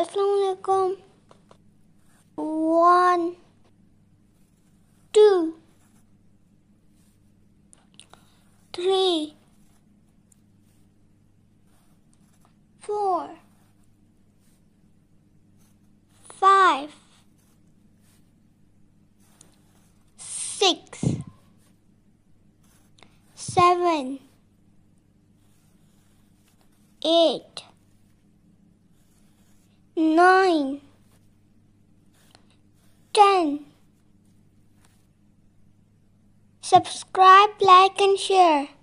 Assalamualaikum. One, two, three, four, five, six, seven, eight nine, ten. Subscribe, like, and share.